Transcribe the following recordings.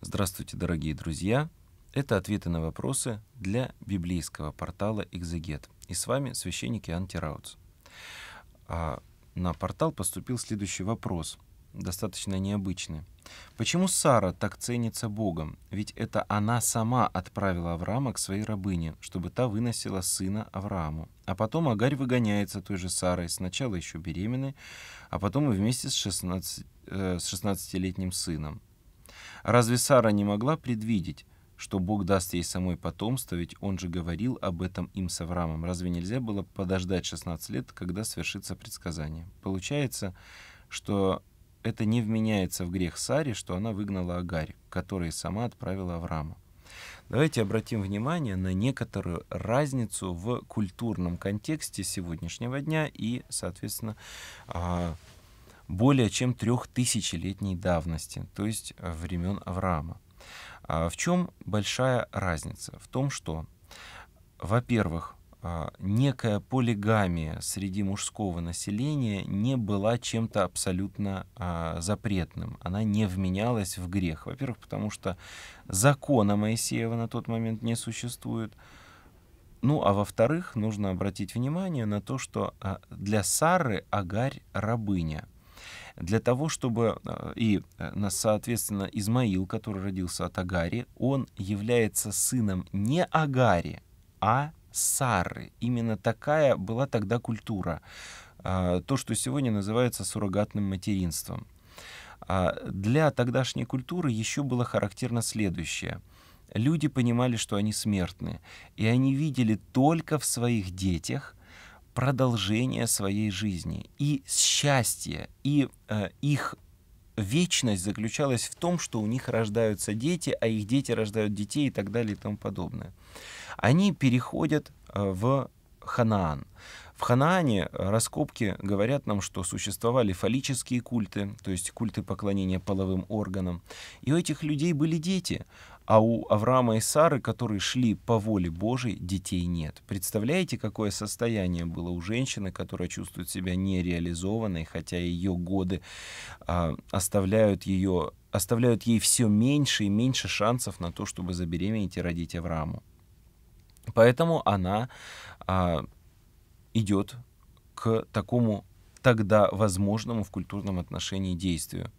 Здравствуйте, дорогие друзья! Это ответы на вопросы для библейского портала «Экзегет». И с вами священник Иоанн Тираутс. А на портал поступил следующий вопрос, достаточно необычный. Почему Сара так ценится Богом? Ведь это она сама отправила Авраама к своей рабыне, чтобы та выносила сына Аврааму. А потом Агарь выгоняется той же Сарой, сначала еще беременной, а потом и вместе с, 16, э, с 16-летним сыном. Разве Сара не могла предвидеть, что Бог даст ей самой потомство, ведь он же говорил об этом им с Авраамом. Разве нельзя было подождать 16 лет, когда свершится предсказание? Получается, что это не вменяется в грех Саре, что она выгнала Агарь, который сама отправила Авраама. Давайте обратим внимание на некоторую разницу в культурном контексте сегодняшнего дня и, соответственно, а, более чем трехтысячелетней давности, то есть э, времен Авраама. А, в чем большая разница? В том, что, во-первых, а, некая полигамия среди мужского населения не была чем-то абсолютно а, запретным. Она не вменялась в грех. Во-первых, потому что закона Моисеева на тот момент не существует. Ну, а во-вторых, нужно обратить внимание на то, что а, для Сары Агарь рабыня для того, чтобы э, и, э, соответственно, Измаил, который родился от Агари, он является сыном не Агари, а Сары. Именно такая была тогда культура. Э, то, что сегодня называется суррогатным материнством. А для тогдашней культуры еще было характерно следующее. Люди понимали, что они смертны, и они видели только в своих детях продолжение своей жизни. И счастье, и э, их вечность заключалась в том, что у них рождаются дети, а их дети рождают детей и так далее и тому подобное. Они переходят э, в Ханаан. В Ханаане э, раскопки говорят нам, что существовали фаллические культы, то есть культы поклонения половым органам. И у этих людей были дети. А у Авраама и Сары, которые шли по воле Божией, детей нет. Представляете, какое состояние было у женщины, которая чувствует себя нереализованной, хотя ее годы а, оставляют ее оставляют ей все меньше и меньше шансов на то, чтобы забеременеть и родить Аврааму. Поэтому она а, идет к такому тогда возможному в культурном отношении действию.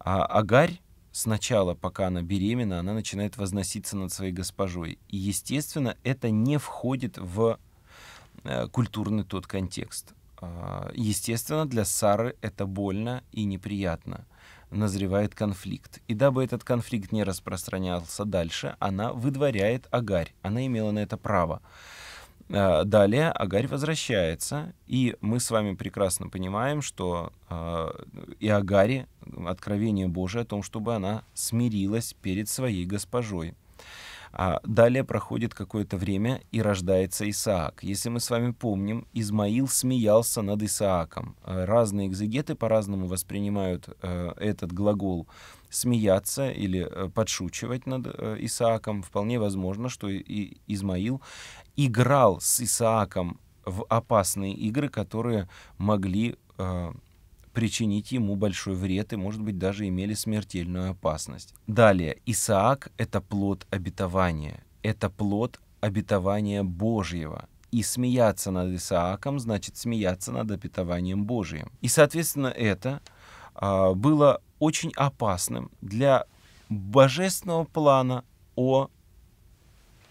А Агарь сначала, пока она беременна, она начинает возноситься над своей госпожой. И, естественно, это не входит в э, культурный тот контекст. А, естественно, для Сары это больно и неприятно. Назревает конфликт. И дабы этот конфликт не распространялся дальше, она выдворяет Агарь. Она имела на это право. Э, далее Агарь возвращается, и мы с вами прекрасно понимаем, что э, и Агаре откровение Божие о том, чтобы она смирилась перед своей госпожой. А далее проходит какое-то время и рождается Исаак. Если мы с вами помним, Измаил смеялся над Исааком. Э, разные экзегеты по-разному воспринимают э, этот глагол смеяться или э, подшучивать над Исааком. Вполне возможно, что и Измаил играл с Исааком в опасные игры, которые могли причинить ему большой вред и, может быть, даже имели смертельную опасность. Далее, Исаак — это плод обетования, это плод обетования Божьего. И смеяться над Исааком значит смеяться над обетованием Божьим. И, соответственно, это а, было очень опасным для божественного плана о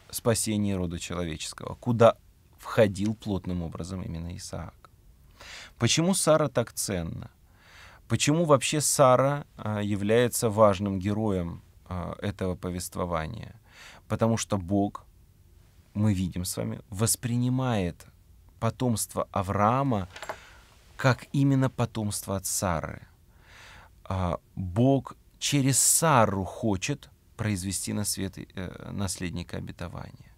спасении рода человеческого, куда входил плотным образом именно Исаак. Почему Сара так ценна? Почему вообще Сара а, является важным героем а, этого повествования? Потому что Бог, мы видим с вами, воспринимает потомство Авраама как именно потомство от Сары. А, Бог через Сару хочет произвести на свет э, наследника обетования.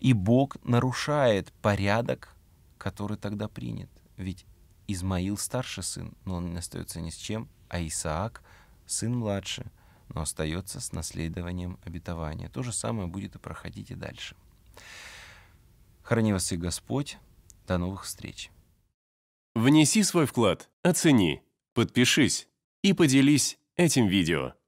И Бог нарушает порядок, который тогда принят. Ведь Измаил старший сын, но он остается ни с чем, а Исаак сын младший, но остается с наследованием обетования. То же самое будет и проходить и дальше. Храни вас и Господь. До новых встреч. Внеси свой вклад, оцени, подпишись и поделись этим видео.